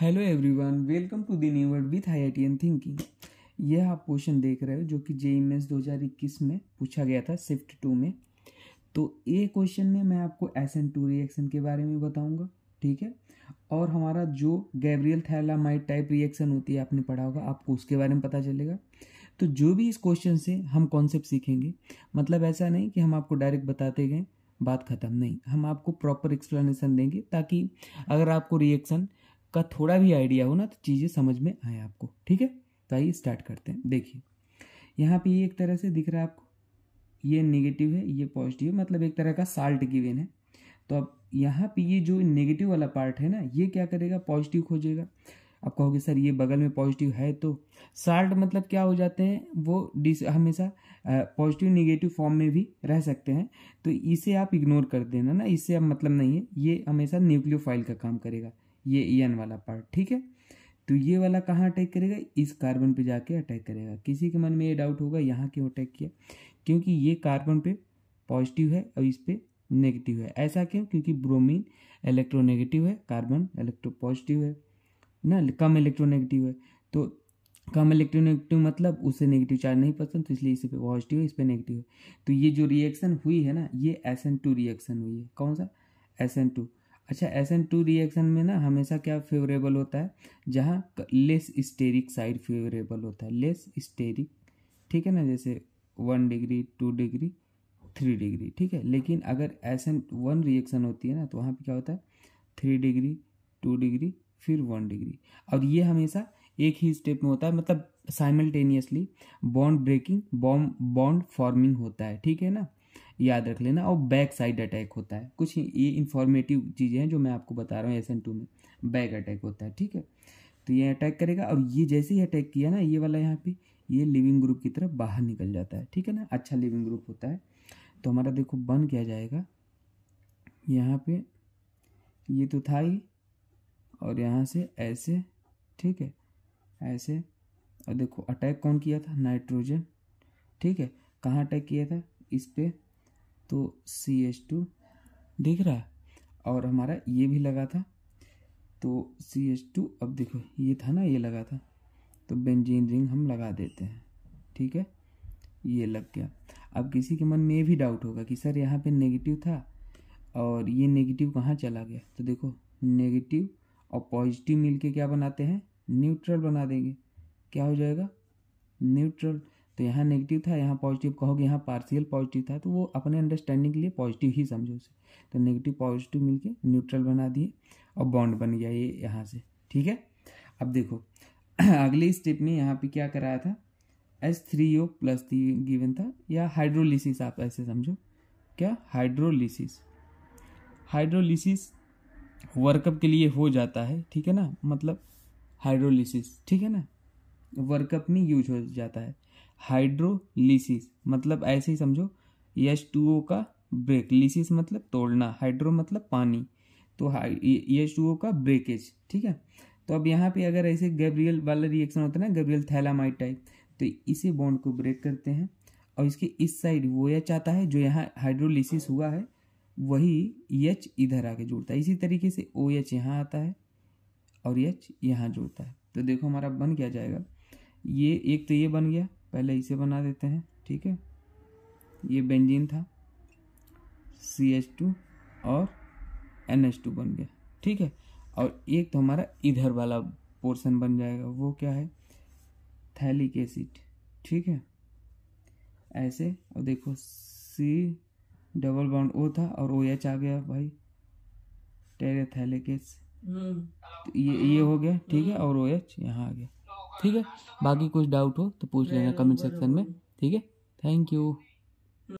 Hello everyone welcome to the world word with I thinking यह आप question देख रहे हो जो कि e जेई मेन्स इक्कीस में पूछा गया था शिफ्ट टू में तो ये क्वेश्चन में मैं आपको एस एन टू रिएक्शन के बारे में बताऊंगा ठीक है और हमारा जो गैब्रियल थैलामाइड टाइप रिएक्शन होती है आपने पढ़ा होगा आपको उसके बारे में पता चलेगा तो जो भी इस क्वेश्चन से हम कॉन्सेप्ट सीखेंगे मतलब ऐसा नहीं कि हम आपको डायरेक्ट बताते गए बात ख़त्म नहीं हम आपको प्रॉपर एक्सप्लेनेशन देंगे ताकि अगर आपको रिएक्शन का थोड़ा भी आइडिया हो ना तो चीज़ें समझ में आए आपको ठीक है तो आइए स्टार्ट करते हैं देखिए यहाँ पे ये एक तरह से दिख रहा है आपको ये नेगेटिव है ये पॉजिटिव है मतलब एक तरह का साल्ट गिवेन है तो अब यहाँ पे ये जो नेगेटिव वाला पार्ट है ना ये क्या करेगा पॉजिटिव खोजेगा आप कहोगे सर ये बगल में पॉजिटिव है तो साल्ट मतलब क्या हो जाते हैं वो डिस हमेशा पॉजिटिव नेगेटिव फॉर्म में भी रह सकते हैं तो इसे आप इग्नोर कर देना ना इससे अब मतलब नहीं है ये हमेशा न्यूक्लियोफाइल का काम करेगा ये ई एन वाला पार्ट ठीक है तो ये वाला कहाँ अटैक करेगा इस कार्बन पे जाके अटैक करेगा किसी के मन में ये डाउट होगा यहाँ क्यों अटैक किया क्योंकि ये कार्बन पे पॉजिटिव है और इस पर नेगेटिव है ऐसा क्यों क्योंकि ब्रोमीन इलेक्ट्रोनेगेटिव है कार्बन इलेक्ट्रो पॉजिटिव है ना कम इलेक्ट्रोनेगेटिव है तो कम इलेक्ट्रोनेगेटिव मतलब उससे नेगेटिव चार्ज नहीं पसंद तो इसलिए इस पर पॉजिटिव है इस पर नेगेटिव है तो ये जो रिएक्शन हुई है ना ये एस एन टू रिएक्शन हुई है कौन सा एस एन टू अच्छा एस एन टू रिएक्शन में ना हमेशा क्या फेवरेबल होता है जहाँ लेस स्टेरिक साइड फेवरेबल होता है लेस स्टेरिक ठीक है ना जैसे one degree two degree three degree ठीक है लेकिन अगर एस एन वन रिएक्शन होती है ना तो वहाँ पे क्या होता है थ्री डिग्री टू डिग्री फिर वन डिग्री और ये हमेशा एक ही स्टेप में होता है मतलब simultaneously bond breaking bond bond forming होता है ठीक है ना याद रख लेना और बैक साइड अटैक होता है कुछ ये इन्फॉर्मेटिव चीज़ें हैं जो मैं आपको बता रहा हूँ एस एन टू में बैक अटैक होता है ठीक है तो ये अटैक करेगा और ये जैसे ही अटैक किया ना ये वाला यहाँ पे ये लिविंग ग्रुप की तरफ बाहर निकल जाता है ठीक है ना अच्छा लिविंग ग्रुप होता है तो हमारा देखो बन किया जाएगा यहाँ पर ये तो था ही और यहाँ से ऐसे ठीक है ऐसे और देखो अटैक कौन किया था नाइट्रोजन ठीक है कहाँ अटैक किया था इस पर तो सी एच टू देख रहा है और हमारा ये भी लगा था तो सी एच टू अब देखो ये था ना ये लगा था तो बेंजीन रिंग हम लगा देते हैं ठीक है ये लग गया अब किसी के मन में ये भी डाउट होगा कि सर यहाँ पे नेगेटिव था और ये नेगेटिव कहाँ चला गया तो देखो नेगेटिव और पॉजिटिव मिलके क्या बनाते हैं न्यूट्रल बना देंगे क्या हो जाएगा न्यूट्रल तो यहाँ नेगेटिव था यहाँ पॉजिटिव कहोगे यहाँ पार्शियल पॉजिटिव था तो वो अपने अंडरस्टैंडिंग के लिए पॉजिटिव ही समझो उसे तो नेगेटिव पॉजिटिव मिलके न्यूट्रल बना दिए और बॉन्ड बन गया ये यहाँ से ठीक है अब देखो अगले स्टेप में यहाँ पे क्या कराया था S three O plus three given था या हाइड्रोलिसिस आप ऐसे समझो क्या हाइड्रोलिसिस हाइड्रोलिसिस वर्कअप के लिए हो जाता है ठीक है ना मतलब हाइड्रोलिसिस ठीक है ना वर्कअप में यूज हो जाता है हाइड्रोलिसिस मतलब ऐसे ही समझो एच टू ओ का ब्रेक लिसिस मतलब तोड़ना हाइड्रो मतलब पानी तो एच टू ओ का ब्रेकेज ठीक है तो अब यहाँ पे अगर ऐसे गैब्रियल वाला रिएक्शन होता है ना गैब्रियल थैलामाइड टाइप तो इसी बॉन्ड को ब्रेक करते हैं और इसके इस साइड वो एच आता है जो यहाँ हाइड्रोलिसिस हुआ है वही यच इधर आके जुड़ता है इसी तरीके से ओ एच यहाँ आता है और यच यहाँ जुड़ता है तो देखो हमारा बन क्या जाएगा ये एक तो ये बन गया पहले इसे बना देते हैं ठीक है ये बेंजीन था सी एच टू और एन एच टू बन गया ठीक है और एक तो हमारा इधर वाला पोर्शन बन जाएगा वो क्या है थैलिक एसिड ठीक है ऐसे और देखो सी डबल बाउंड ओ था और ओ एच आ गया भाई टेरे एसिड हम्म। ये ये हो गया ठीक है हम्म। और ओ एच यहाँ आ गया ठीक है बाकी कुछ डाउट हो तो पूछ लेना कमेंट सेक्शन में ठीक है थैंक यू